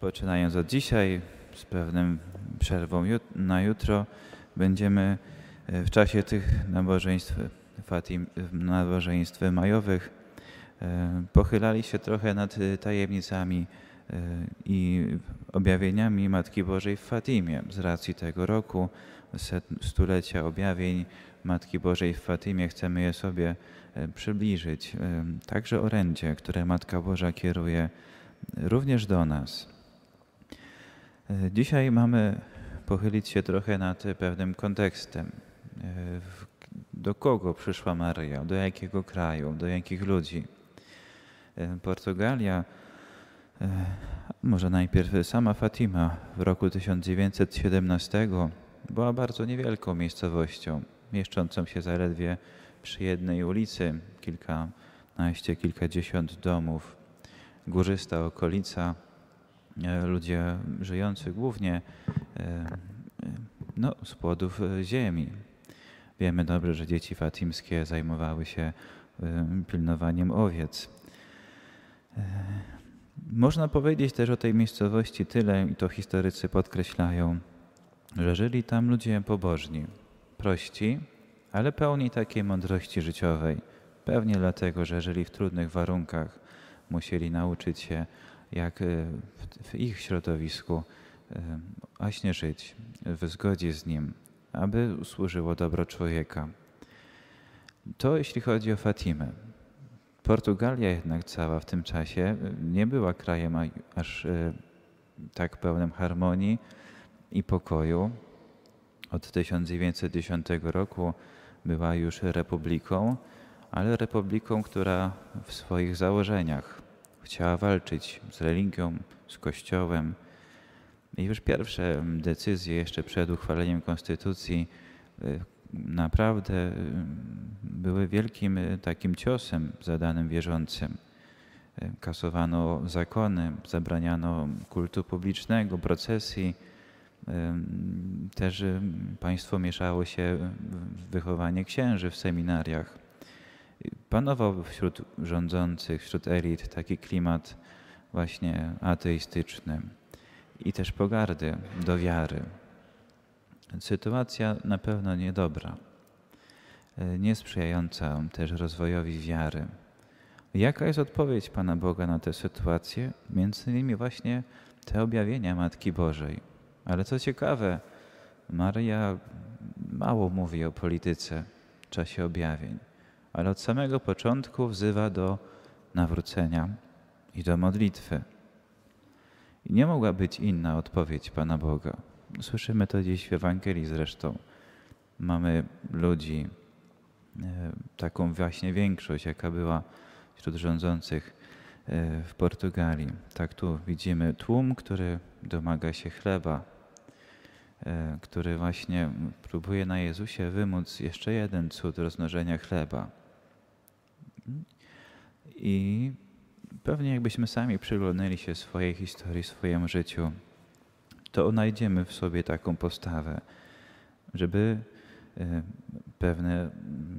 poczynając od dzisiaj, z pewnym przerwą na jutro, będziemy e, w czasie tych nabożeństw, Fatim, nabożeństw majowych e, pochylali się trochę nad e, tajemnicami i objawieniami Matki Bożej w Fatimie z racji tego roku, stulecia objawień Matki Bożej w Fatimie. Chcemy je sobie przybliżyć. Także orędzie, które Matka Boża kieruje również do nas. E, dzisiaj mamy pochylić się trochę nad pewnym kontekstem. E, do kogo przyszła Maria? Do jakiego kraju? Do jakich ludzi? E, Portugalia, może najpierw sama Fatima w roku 1917 była bardzo niewielką miejscowością, mieszczącą się zaledwie przy jednej ulicy, kilkanaście, kilkadziesiąt domów, górzysta okolica – E, ludzie żyjący głównie e, e, no, z płodów ziemi. Wiemy dobrze, że dzieci fatimskie zajmowały się pilnowaniem owiec. Można powiedzieć też o tej miejscowości tyle, i to historycy podkreślają, że żyli tam ludzie pobożni, prości, ale pełni takiej mądrości życiowej. Pewnie dlatego, że żyli w trudnych warunkach, musieli nauczyć się jak e, w ich środowisku właśnie e, żyć w zgodzie z Nim, aby służyło dobro człowieka. To jeśli chodzi o Fatimę. Portugalia jednak cała w tym czasie e, nie była krajem aż tak pełnym harmonii i pokoju. Od 1910 roku była już republiką, ale republiką, która w swoich założeniach chciała walczyć z religią, z Kościołem. I już pierwsze mm, decyzje jeszcze przed uchwaleniem konstytucji y, naprawdę mm, były wielkim y, takim ciosem zadanym wierzącym. Y, kasowano zakony, zabraniano kultu publicznego, procesji. Też państwo mieszało się w wychowanie księży w seminariach panował wśród rządzących, wśród elit taki klimat właśnie ateistyczny i też pogardy do wiary. Sytuacja na pewno niedobra, e, niesprzyjająca też rozwojowi wiary. Jaka jest odpowiedź Pana Boga na tę sytuację? Między innymi właśnie te objawienia Matki Bożej. Ale co ciekawe, Maria mało mówi o polityce w czasie objawień ale od samego początku wzywa do nawrócenia i do modlitwy. I nie mogła być inna odpowiedź Pana Boga. Słyszymy to dziś w Ewangelii zresztą. Mamy ludzi, e, taką właśnie większość, jaka była wśród rządzących e, w Portugalii. Tak tu widzimy tłum, który domaga się chleba, e, który właśnie próbuje na Jezusie wymóc jeszcze jeden cud roznożenia chleba. I pewnie jakbyśmy sami przyglądali się swojej historii, swojemu życiu, to odnajdziemy w sobie taką postawę, żeby y, pewne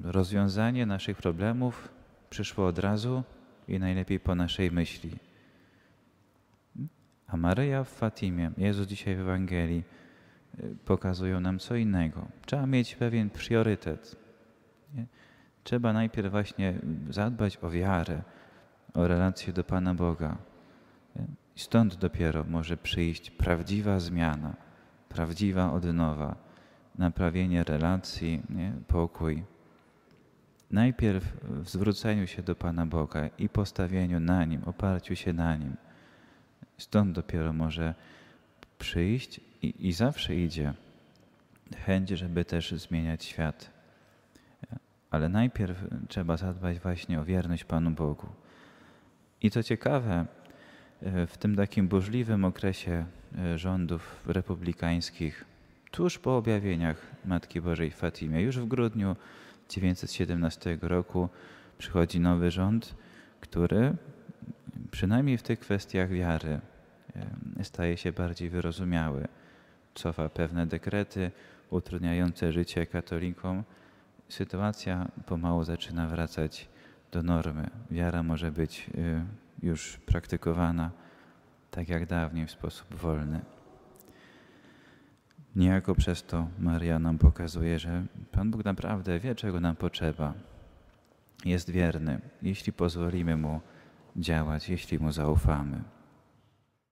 rozwiązanie naszych problemów przyszło od razu i najlepiej po naszej myśli. A Maryja w Fatimie, Jezus dzisiaj w Ewangelii, y, pokazują nam co innego. Trzeba mieć pewien priorytet. Nie? trzeba najpierw właśnie zadbać o wiarę, o relację do Pana Boga. I stąd dopiero może przyjść prawdziwa zmiana, prawdziwa odnowa, naprawienie relacji, nie? pokój. Najpierw w zwróceniu się do Pana Boga i postawieniu na Nim, oparciu się na Nim. Stąd dopiero może przyjść i, i zawsze idzie chęć, żeby też zmieniać świat ale najpierw trzeba zadbać właśnie o wierność Panu Bogu. I co ciekawe, e, w tym takim burzliwym okresie e, rządów republikańskich, tuż po objawieniach Matki Bożej w Fatimie, już w grudniu 1917 roku przychodzi nowy rząd, który przynajmniej w tych kwestiach wiary e, staje się bardziej wyrozumiały. Cofa pewne dekrety utrudniające życie katolikom, sytuacja pomału zaczyna wracać do normy. Wiara może być y, już praktykowana tak jak dawniej w sposób wolny. Niejako przez to Maria nam pokazuje, że Pan Bóg naprawdę wie, czego nam potrzeba. Jest wierny, jeśli pozwolimy Mu działać, jeśli Mu zaufamy.